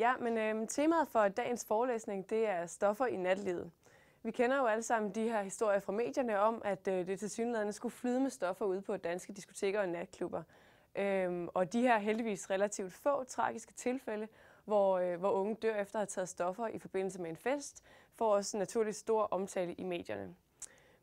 Ja, men øh, temaet for dagens forelæsning, det er stoffer i natlivet. Vi kender jo alle sammen de her historier fra medierne om, at øh, det til synligheden skulle flyde med stoffer ude på danske diskoteker og natklubber. Øhm, og de her heldigvis relativt få tragiske tilfælde, hvor, øh, hvor unge dør efter at have taget stoffer i forbindelse med en fest, får også naturligt stor omtale i medierne.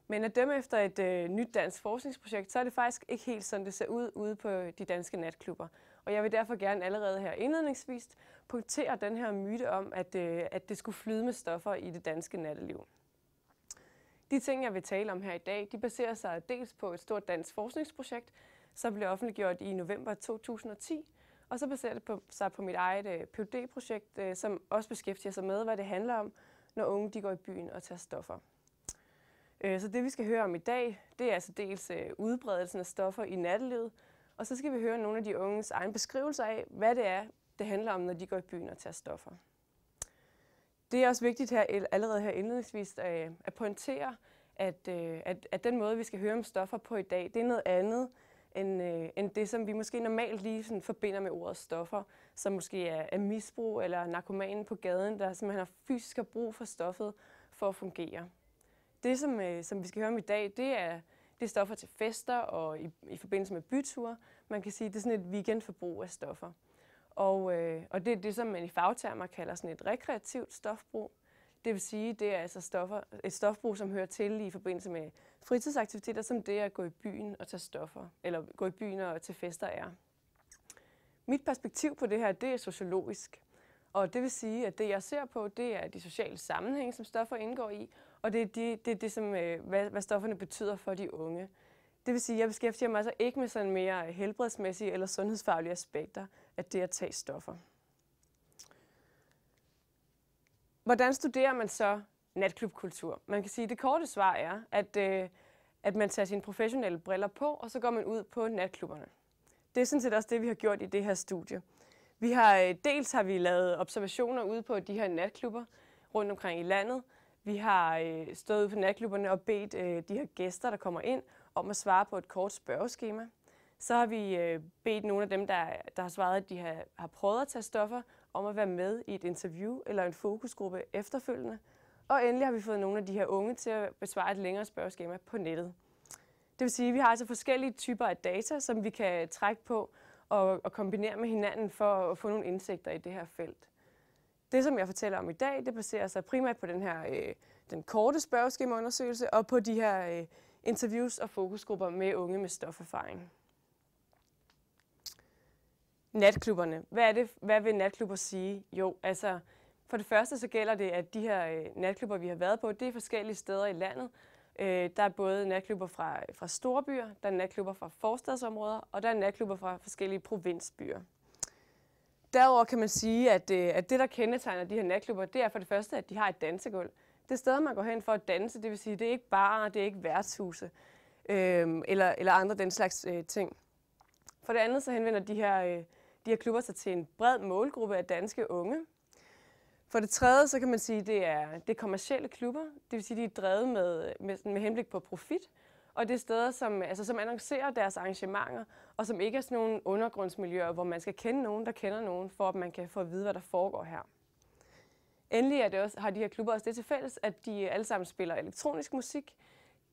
Men at dømme efter et øh, nyt dansk forskningsprojekt, så er det faktisk ikke helt sådan, det ser ud ude på de danske natklubber. Og jeg vil derfor gerne allerede her indledningsvis punktere den her myte om, at, øh, at det skulle flyde med stoffer i det danske natteliv. De ting, jeg vil tale om her i dag, de baserer sig dels på et stort dansk forskningsprojekt, som blev offentliggjort i november 2010, og så baserer det på, sig på mit eget øh, phd projekt øh, som også beskæftiger sig med, hvad det handler om, når unge de går i byen og tager stoffer. Så det, vi skal høre om i dag, det er altså dels udbredelsen af stoffer i nattelivet, og så skal vi høre nogle af de unges egen beskrivelser af, hvad det er, det handler om, når de går i byen og tager stoffer. Det er også vigtigt her, allerede her indledningsvis at, øh, at pointere, at, øh, at, at den måde, vi skal høre om stoffer på i dag, det er noget andet end, øh, end det, som vi måske normalt lige sådan forbinder med ordet stoffer, som måske er, er misbrug eller narkomanen på gaden, der simpelthen har fysisk brug for stoffet for at fungere. Det, som, som vi skal høre om i dag, det er, det er stoffer til fester og i, i forbindelse med byture. Man kan sige, det er sådan et weekendforbrug af stoffer. Og, øh, og det er det, som man i fagtermer kalder sådan et rekreativt stofbrug. Det vil sige, det er altså stoffer, et stofbrug, som hører til i forbindelse med fritidsaktiviteter, som det at gå i byen og tage stoffer, eller gå i byen og til fester er. Mit perspektiv på det her, det er sociologisk. Og det vil sige, at det jeg ser på, det er de sociale sammenhænge, som stoffer indgår i, og det er, det, det, er det, som, øh, hvad, hvad stofferne betyder for de unge. Det vil sige, at jeg beskæftiger mig altså ikke med sådan mere helbredsmæssige eller sundhedsfaglige aspekter af det at tage stoffer. Hvordan studerer man så natklubkultur? Man kan sige, at det korte svar er, at, øh, at man tager sine professionelle briller på, og så går man ud på natklubberne. Det er sådan set også det, vi har gjort i det her studie. Vi har, øh, dels har vi lavet observationer ude på de her natklubber rundt omkring i landet. Vi har øh, stået ude på natklubberne og bedt øh, de her gæster, der kommer ind, om at svare på et kort spørgeskema. Så har vi øh, bedt nogle af dem, der, der har svaret, at de har, har prøvet at tage stoffer, om at være med i et interview eller en fokusgruppe efterfølgende. Og endelig har vi fået nogle af de her unge til at besvare et længere spørgeskema på nettet. Det vil sige, at vi har altså forskellige typer af data, som vi kan trække på og, og kombinere med hinanden for at få nogle indsigter i det her felt. Det, som jeg fortæller om i dag, det baserer sig primært på den her øh, den korte spørgeskemaundersøgelse og på de her øh, interviews og fokusgrupper med unge med stoferfaring. Natklubberne. Hvad, er det, hvad vil natklubber sige? Jo, altså for det første så gælder det, at de her øh, natklubber, vi har været på, det er forskellige steder i landet. Øh, der er både natklubber fra, fra store byer, der er natklubber fra forstadsområder, og der er natklubber fra forskellige provinsbyer. Derudover kan man sige, at, øh, at det, der kendetegner de her natklubber, det er for det første, at de har et dansegulv. Det sted, man går hen for at danse, det vil sige, det er ikke bare, det er ikke værtshuse øh, eller, eller andre den slags øh, ting. For det andet så henvender de her, øh, de her klubber sig til en bred målgruppe af danske unge. For det tredje, så kan man sige, det er, det er kommercielle klubber. Det vil sige, de er drevet med, med, med henblik på profit. Og det er steder, som, altså, som annoncerer deres arrangementer, og som ikke er sådan nogle undergrundsmiljøer, hvor man skal kende nogen, der kender nogen, for at man kan få at vide, hvad der foregår her. Endelig er det også, har de her klubber også det til fælles, at de alle sammen spiller elektronisk musik.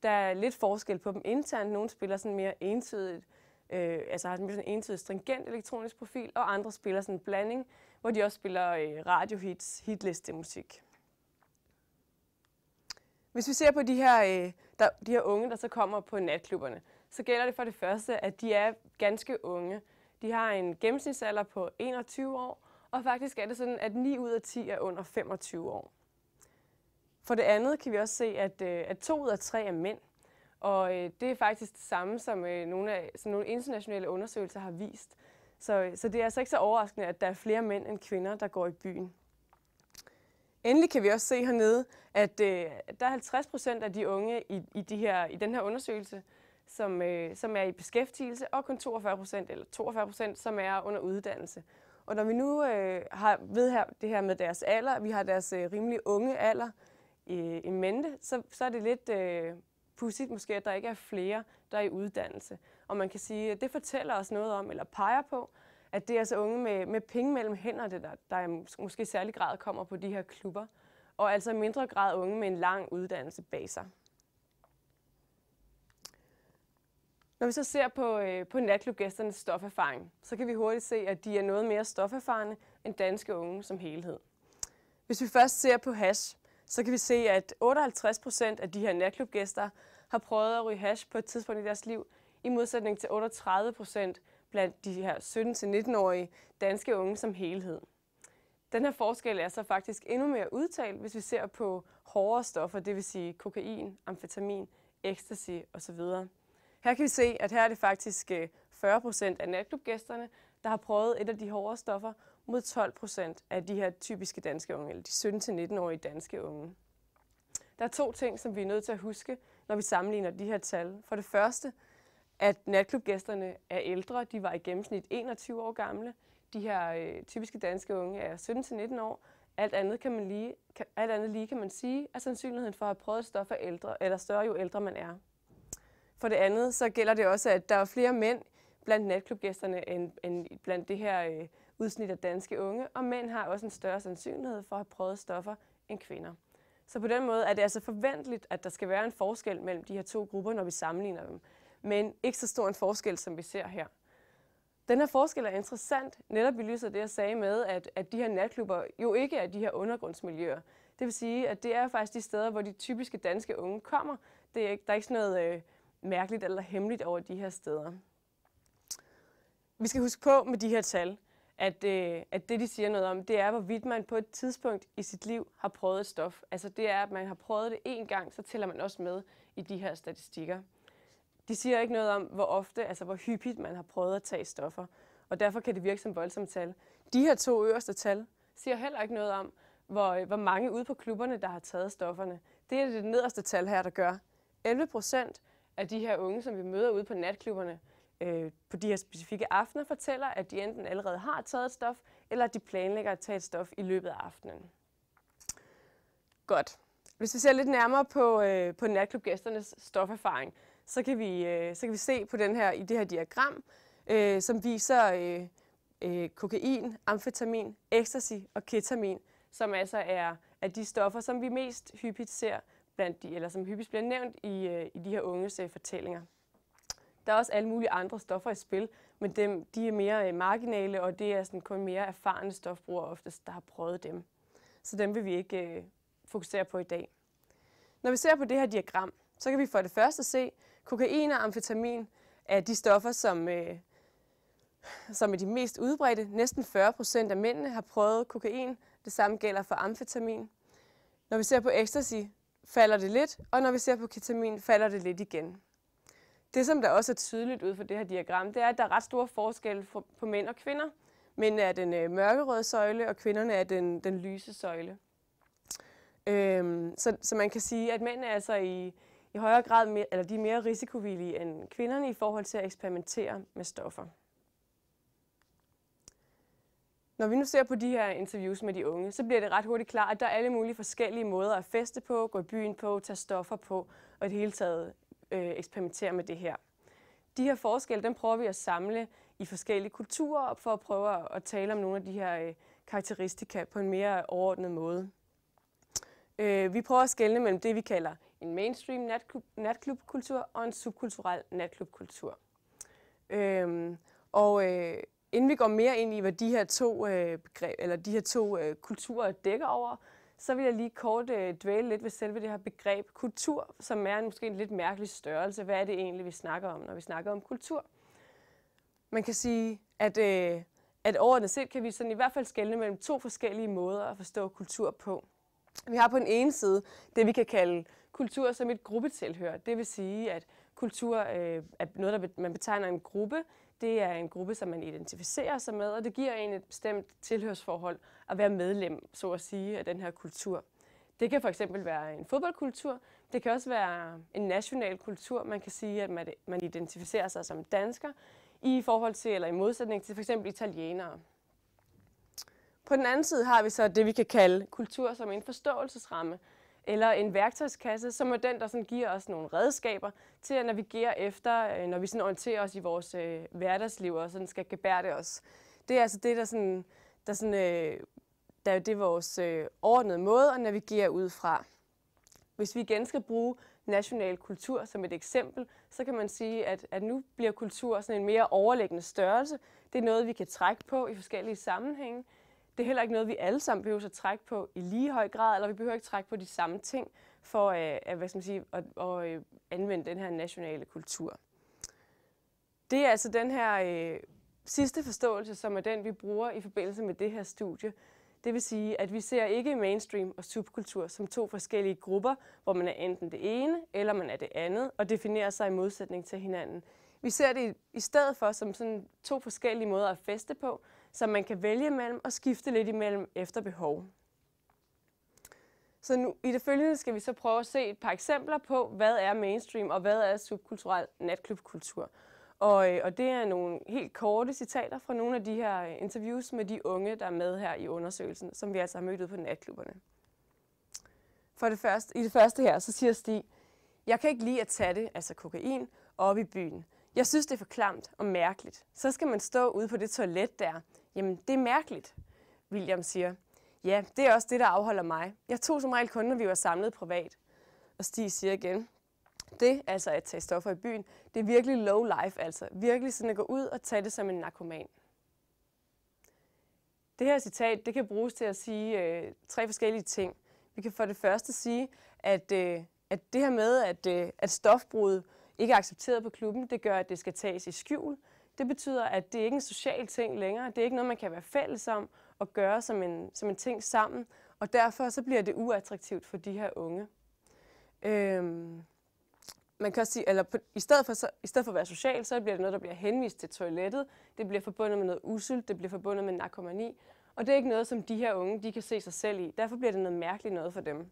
Der er lidt forskel på dem internt. Nogle spiller sådan mere entydigt, øh, altså har sådan en entydig stringent elektronisk profil, og andre spiller sådan en blanding, hvor de også spiller øh, radiohits, hitliste musik. Hvis vi ser på de her, øh, der, de her unge, der så kommer på natklubberne, så gælder det for det første, at de er ganske unge. De har en gennemsnitsalder på 21 år, og faktisk er det sådan, at 9 ud af 10 er under 25 år. For det andet kan vi også se, at, øh, at 2 ud af 3 er mænd. Og øh, det er faktisk det samme, som, øh, nogle, af, som nogle internationale undersøgelser har vist. Så, så det er altså ikke så overraskende, at der er flere mænd end kvinder, der går i byen. Endelig kan vi også se hernede, at øh, der er 50 procent af de unge i, i, de her, i den her undersøgelse, som, øh, som er i beskæftigelse, og kun 42 procent eller 42 procent, som er under uddannelse. Og når vi nu øh, har ved her, det her med deres alder, vi har deres øh, rimelig unge alder øh, i mente, så, så er det lidt øh, pudsigt måske, at der ikke er flere, der er i uddannelse. Og man kan sige, at det fortæller os noget om, eller peger på, at det er altså unge med, med penge mellem hænder, det der, der måske i særlig grad kommer på de her klubber. Og altså i mindre grad unge med en lang uddannelse bag sig. Når vi så ser på, øh, på natklubgæsternes stoferfaring, så kan vi hurtigt se, at de er noget mere stoferfarne end danske unge som helhed. Hvis vi først ser på hash, så kan vi se, at 58 procent af de her natklubgæster har prøvet at ryge hash på et tidspunkt i deres liv, i modsætning til 38 procent blandt de her 17-19-årige danske unge som helhed. Den her forskel er så faktisk endnu mere udtalt, hvis vi ser på hårdere stoffer, det vil sige kokain, amfetamin, ecstasy osv. Her kan vi se, at her er det faktisk 40 øh, procent af natklubgæsterne, der har prøvet et af de hårdere stoffer, mod 12 procent af de her typiske danske unge, eller de 17-19-årige danske unge. Der er to ting, som vi er nødt til at huske, når vi sammenligner de her tal. For det første, at natklubgæsterne er ældre. De var i gennemsnit 21 år gamle. De her øh, typiske danske unge er 17-19 år. Alt andet, kan man lige, kan, alt andet lige kan man sige, at sandsynligheden for at have prøvet stoffer ældre, eller større, jo ældre man er. For det andet, så gælder det også, at der er flere mænd blandt natklubgæsterne end, end blandt det her øh, udsnit af danske unge, og mænd har også en større sandsynlighed for at have prøvet stoffer end kvinder. Så på den måde er det altså forventeligt, at der skal være en forskel mellem de her to grupper, når vi sammenligner dem. Men ikke så stor en forskel, som vi ser her. Den her forskel er interessant, netop i lyset af det, jeg sagde med, at, at de her natklubber jo ikke er de her undergrundsmiljøer. Det vil sige, at det er faktisk de steder, hvor de typiske danske unge kommer. Det er ikke, der er ikke sådan noget... Øh, mærkeligt eller hemmeligt over de her steder. Vi skal huske på med de her tal, at, øh, at det, de siger noget om, det er, hvorvidt man på et tidspunkt i sit liv har prøvet et stof. Altså det er, at man har prøvet det én gang, så tæller man også med i de her statistikker. De siger ikke noget om, hvor ofte, altså hvor hyppigt man har prøvet at tage stoffer, og derfor kan det virke som voldsomt tal. De her to øverste tal siger heller ikke noget om, hvor, øh, hvor mange ude på klubberne, der har taget stofferne. Det er det nederste tal her, der gør. 11 procent at de her unge, som vi møder ude på natklubberne, øh, på de her specifikke aftener, fortæller, at de enten allerede har taget stof, eller at de planlægger at tage et stof i løbet af aftenen. Godt. Hvis vi ser lidt nærmere på, øh, på natklubgæsternes stoferfaring, så kan vi, øh, så kan vi se på den her, i det her diagram, øh, som viser øh, øh, kokain, amfetamin, ecstasy og ketamin, som altså er, er de stoffer, som vi mest hyppigt ser blandt de, eller som hyppigst bliver nævnt i, øh, i de her unges øh, fortællinger. Der er også alle mulige andre stoffer i spil, men dem, de er mere øh, marginale, og det er sådan kun mere erfarne stofbrugere oftest, der har prøvet dem. Så dem vil vi ikke øh, fokusere på i dag. Når vi ser på det her diagram, så kan vi for det første se, kokain og amfetamin er de stoffer, som, øh, som er de mest udbredte. Næsten 40 procent af mændene har prøvet kokain. Det samme gælder for amfetamin. Når vi ser på ecstasy, falder det lidt, og når vi ser på ketamin, falder det lidt igen. Det, som der også er tydeligt ud for det her diagram, det er, at der er ret store forskelle på mænd og kvinder. Mænd er den øh, mørkerøde søjle, og kvinderne er den, den lyse søjle. Øhm, så, så man kan sige, at mænd er altså i, i højere grad mere, eller de er mere risikovillige end kvinderne i forhold til at eksperimentere med stoffer. Når vi nu ser på de her interviews med de unge, så bliver det ret hurtigt klart, at der er alle mulige forskellige måder at feste på, gå i byen på, tage stoffer på og i det hele taget øh, eksperimentere med det her. De her forskelle, dem prøver vi at samle i forskellige kulturer for at prøve at tale om nogle af de her øh, karakteristika på en mere overordnet måde. Øh, vi prøver at skelne mellem det, vi kalder en mainstream natklub, natklubkultur og en subkulturel natklubkultur. Øh, og øh, Inden vi går mere ind i, hvad de her to, øh, begreb, eller de her to øh, kulturer dækker over, så vil jeg lige kort øh, dvæle lidt ved selve det her begreb kultur, som er en, måske en lidt mærkelig størrelse. Hvad er det egentlig, vi snakker om, når vi snakker om kultur? Man kan sige, at, at overordnet set kan vi sådan i hvert fald skelne mellem to forskellige måder at forstå kultur på. Vi har på den ene side det, vi kan kalde kultur som et gruppetilhør. Det vil sige, at kultur øh, er noget, der man betegner en gruppe, det er en gruppe, som man identificerer sig med, og det giver en et bestemt tilhørsforhold at være medlem, så at sige, af den her kultur. Det kan for eksempel være en fodboldkultur, det kan også være en national kultur. Man kan sige, at man identificerer sig som dansker i forhold til, eller i modsætning til for eksempel italienere. På den anden side har vi så det, vi kan kalde kultur som en forståelsesramme eller en værktøjskasse, så må den, der sådan giver os nogle redskaber til at navigere efter, øh, når vi sådan orienterer os i vores øh, hverdagsliv og sådan skal gebærde os. Det er altså det, der, sådan, der, sådan, øh, der er det er vores øh, ordnede måde at navigere ud fra. Hvis vi igen skal bruge national kultur som et eksempel, så kan man sige, at, at nu bliver kultur sådan en mere overlæggende størrelse. Det er noget, vi kan trække på i forskellige sammenhænge, det er heller ikke noget, vi alle sammen behøver at trække på i lige høj grad, eller vi behøver ikke trække på de samme ting for øh, at, hvad skal man sige, at, at øh, anvende den her nationale kultur. Det er altså den her øh, sidste forståelse, som er den, vi bruger i forbindelse med det her studie. Det vil sige, at vi ser ikke mainstream og subkultur som to forskellige grupper, hvor man er enten det ene eller man er det andet, og definerer sig i modsætning til hinanden. Vi ser det i stedet for som sådan to forskellige måder at feste på, som man kan vælge mellem og skifte lidt imellem efter behov. Så nu, i det følgende skal vi så prøve at se et par eksempler på, hvad er mainstream og hvad er subkulturel natklubkultur. Og, øh, og det er nogle helt korte citater fra nogle af de her øh, interviews med de unge, der er med her i undersøgelsen, som vi altså har mødt ude på natklubberne. For det første, I det første her, så siger Stig, jeg kan ikke lide at tage det, altså kokain, op i byen. Jeg synes, det er for klamt og mærkeligt. Så skal man stå ude på det toilet der. Jamen, det er mærkeligt, William siger. Ja, det er også det, der afholder mig. Jeg tog som regel kun, når vi var samlet privat. Og Stig siger igen, det, altså at tage stoffer i byen, det er virkelig low life, altså. Virkelig sådan at gå ud og tage det som en narkoman. Det her citat, det kan bruges til at sige øh, tre forskellige ting. Vi kan for det første sige, at, øh, at det her med, at, øh, at stofbruget ikke er accepteret på klubben. Det gør, at det skal tages i skjul. Det betyder, at det ikke er en social ting længere. Det er ikke noget, man kan være fælles om og gøre som en, som en ting sammen. Og derfor så bliver det uattraktivt for de her unge. Øhm, man kan også sige, eller på, i, stedet for, så, i stedet for at være social, så bliver det noget, der bliver henvist til toilettet. Det bliver forbundet med noget usult, det bliver forbundet med narkomani. Og det er ikke noget, som de her unge de kan se sig selv i. Derfor bliver det noget mærkeligt noget for dem.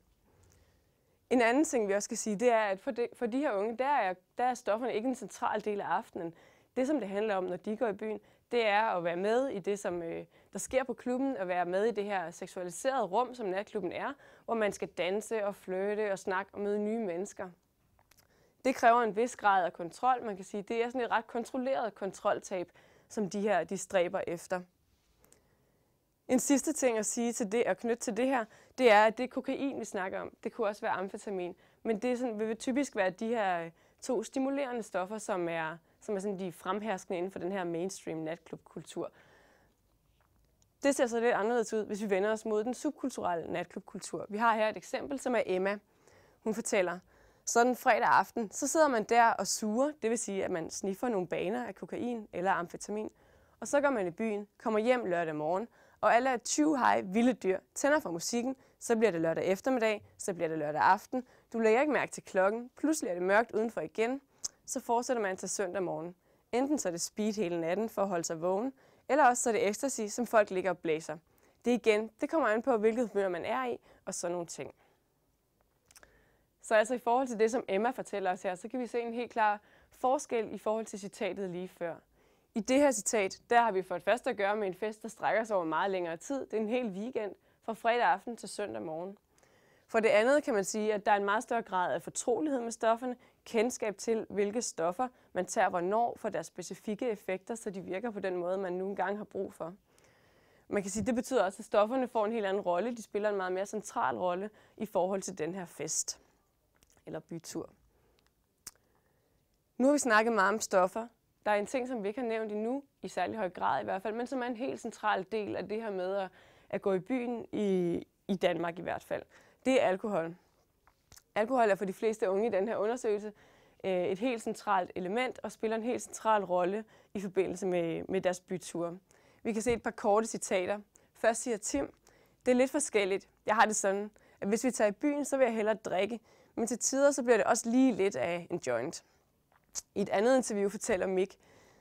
En anden ting, vi også skal sige, det er, at for de, for de her unge, der er, der er stofferne ikke en central del af aftenen. Det, som det handler om, når de går i byen, det er at være med i det, som øh, der sker på klubben, og være med i det her seksualiserede rum, som natklubben er, hvor man skal danse og flytte og snakke og møde nye mennesker. Det kræver en vis grad af kontrol. Man kan sige, det er sådan et ret kontrolleret kontroltab, som de her de stræber efter. En sidste ting at sige til det og knytte til det her, det er, at det kokain, vi snakker om. Det kunne også være amfetamin. Men det er sådan, vil typisk være de her øh, to stimulerende stoffer, som er, som er sådan de fremherskende inden for den her mainstream natklubkultur. Det ser så lidt anderledes ud, hvis vi vender os mod den subkulturelle natklubkultur. Vi har her et eksempel, som er Emma. Hun fortæller, sådan fredag aften, så sidder man der og suger, det vil sige, at man sniffer nogle baner af kokain eller amfetamin, og så går man i byen, kommer hjem lørdag morgen, og alle er 20 hej vilde dyr tænder for musikken, så bliver det lørdag eftermiddag, så bliver det lørdag aften, du lægger ikke mærke til klokken, pludselig er det mørkt udenfor igen, så fortsætter man til søndag morgen. Enten så er det speed hele natten for at holde sig vågen, eller også så er det ecstasy, som folk ligger og blæser. Det igen, det kommer an på, hvilket humør man er i, og sådan nogle ting. Så altså i forhold til det, som Emma fortæller os her, så kan vi se en helt klar forskel i forhold til citatet lige før. I det her citat, der har vi for det første at gøre med en fest, der strækker sig over meget længere tid. Det er en hel weekend, fra fredag aften til søndag morgen. For det andet kan man sige, at der er en meget større grad af fortrolighed med stofferne, kendskab til, hvilke stoffer man tager hvornår for deres specifikke effekter, så de virker på den måde, man nu engang har brug for. Man kan sige, at det betyder også, at stofferne får en helt anden rolle. De spiller en meget mere central rolle i forhold til den her fest eller bytur. Nu har vi snakket meget om stoffer, der er en ting, som vi ikke har nævnt endnu, i særlig høj grad i hvert fald, men som er en helt central del af det her med at, at gå i byen, i, i Danmark i hvert fald. Det er alkohol. Alkohol er for de fleste unge i den her undersøgelse øh, et helt centralt element og spiller en helt central rolle i forbindelse med, med deres byture. Vi kan se et par korte citater. Først siger Tim, det er lidt forskelligt. Jeg har det sådan, at hvis vi tager i byen, så vil jeg hellere drikke, men til tider så bliver det også lige lidt af en joint. I et andet interview fortæller Mick,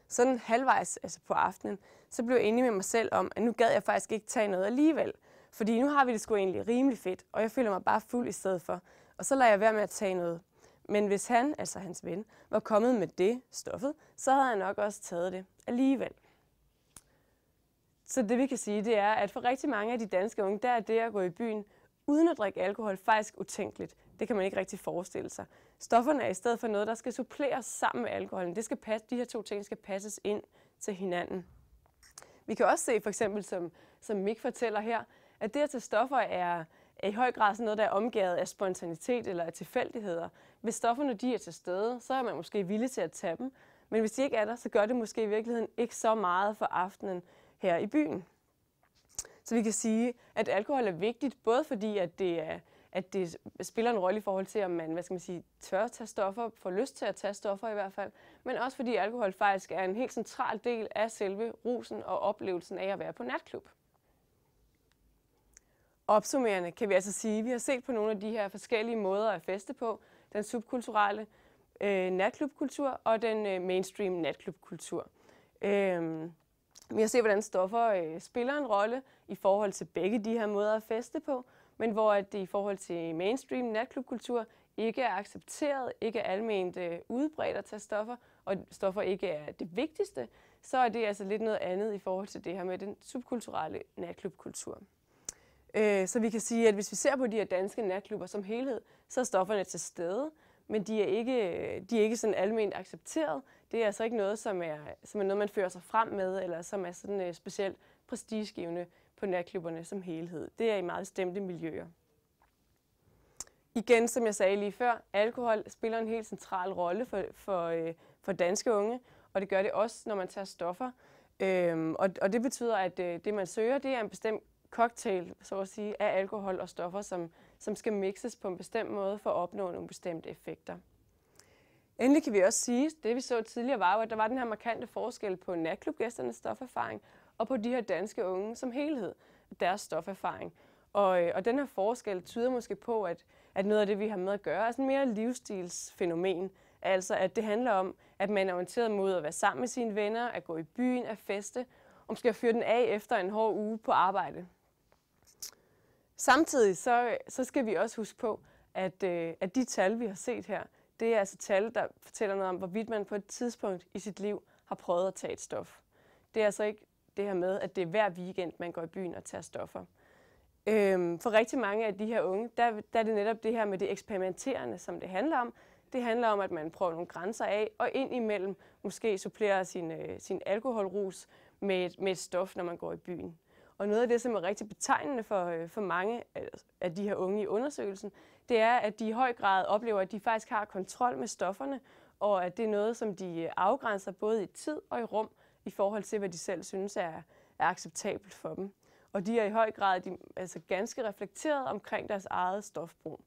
sådan halvvejs altså på aftenen, så blev jeg enig med mig selv om, at nu gad jeg faktisk ikke tage noget alligevel. Fordi nu har vi det sgu egentlig rimelig fedt, og jeg føler mig bare fuld i stedet for. Og så lader jeg være med at tage noget. Men hvis han, altså hans ven, var kommet med det stoffet, så havde jeg nok også taget det alligevel. Så det vi kan sige, det er, at for rigtig mange af de danske unge, der er det at gå i byen uden at drikke alkohol faktisk utænkeligt. Det kan man ikke rigtig forestille sig. Stofferne er i stedet for noget, der skal suppleres sammen med alkoholen. Det skal passe, de her to ting skal passes ind til hinanden. Vi kan også se, for eksempel som, som Mik fortæller her, at det at tage stoffer er, er i høj grad sådan noget, der er omgivet af spontanitet eller af tilfældigheder. Hvis stofferne de er til stede, så er man måske villig til at tage dem, men hvis de ikke er der, så gør det måske i virkeligheden ikke så meget for aftenen her i byen. Så vi kan sige, at alkohol er vigtigt, både fordi at det er at det spiller en rolle i forhold til, om man, hvad skal man sige, tør at tage stoffer, får lyst til at tage stoffer i hvert fald, men også fordi alkohol faktisk er en helt central del af selve rusen og oplevelsen af at være på natklub. Opsummerende kan vi altså sige, at vi har set på nogle af de her forskellige måder at feste på, den subkulturelle øh, natklubkultur og den øh, mainstream natklubkultur. Øh, vi har set, hvordan stoffer øh, spiller en rolle i forhold til begge de her måder at feste på, men hvor det i forhold til mainstream natklubkultur ikke er accepteret, ikke er alment øh, udbredt at tage stoffer, og stoffer ikke er det vigtigste, så er det altså lidt noget andet i forhold til det her med den subkulturelle natklubkultur. Øh, så vi kan sige, at hvis vi ser på de her danske natklubber som helhed, så er stofferne til stede, men de er ikke, øh, de er ikke sådan alment accepteret. Det er altså ikke noget, som er, som er noget, man fører sig frem med, eller som er sådan øh, specielt prestigegivende på natklubberne som helhed. Det er i meget bestemte miljøer. Igen, som jeg sagde lige før, alkohol spiller en helt central rolle for, for, øh, for danske unge, og det gør det også, når man tager stoffer. Øhm, og, og det betyder, at øh, det, man søger, det er en bestemt cocktail, så at sige, af alkohol og stoffer, som, som skal mixes på en bestemt måde for at opnå nogle bestemte effekter. Endelig kan vi også sige, det vi så tidligere var at der var den her markante forskel på natklubgæsternes stoferfaring og på de her danske unge som helhed, deres stoferfaring. Og, øh, og den her forskel tyder måske på, at, at noget af det, vi har med at gøre, er sådan mere livsstilsfænomen. Altså, at det handler om, at man er orienteret mod at være sammen med sine venner, at gå i byen, at feste, og måske at fyre den af efter en hård uge på arbejde. Samtidig så, så skal vi også huske på, at, øh, at de tal, vi har set her, det er altså tal, der fortæller noget om, hvorvidt man på et tidspunkt i sit liv har prøvet at tage et stof. Det er altså ikke det her med, at det er hver weekend, man går i byen og tager stoffer. Øhm, for rigtig mange af de her unge, der, der er det netop det her med det eksperimenterende, som det handler om. Det handler om, at man prøver nogle grænser af, og ind imellem måske supplerer sin, øh, sin alkoholrus med et, med et stof, når man går i byen. Og noget af det, som er rigtig betegnende for, øh, for mange af de her unge i undersøgelsen, det er, at de i høj grad oplever, at de faktisk har kontrol med stofferne, og at det er noget, som de øh, afgrænser både i tid og i rum, i forhold til, hvad de selv synes er, er acceptabelt for dem. Og de er i høj grad de, altså ganske reflekteret omkring deres eget stofbrug.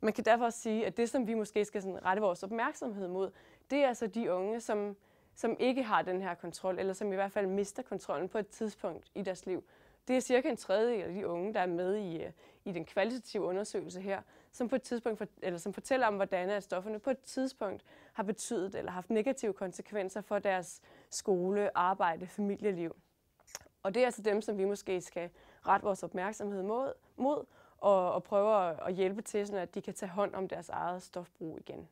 Man kan derfor også sige, at det, som vi måske skal sådan rette vores opmærksomhed mod, det er altså de unge, som, som ikke har den her kontrol, eller som i hvert fald mister kontrollen på et tidspunkt i deres liv. Det er cirka en tredjedel af de unge, der er med i, øh, i den kvalitative undersøgelse her, som, på et tidspunkt for, eller som fortæller om, hvordan at stofferne på et tidspunkt har betydet eller haft negative konsekvenser for deres skole, arbejde, familieliv. Og det er altså dem, som vi måske skal rette vores opmærksomhed mod, mod og, og prøve at, hjælpe til, så at de kan tage hånd om deres eget stofbrug igen.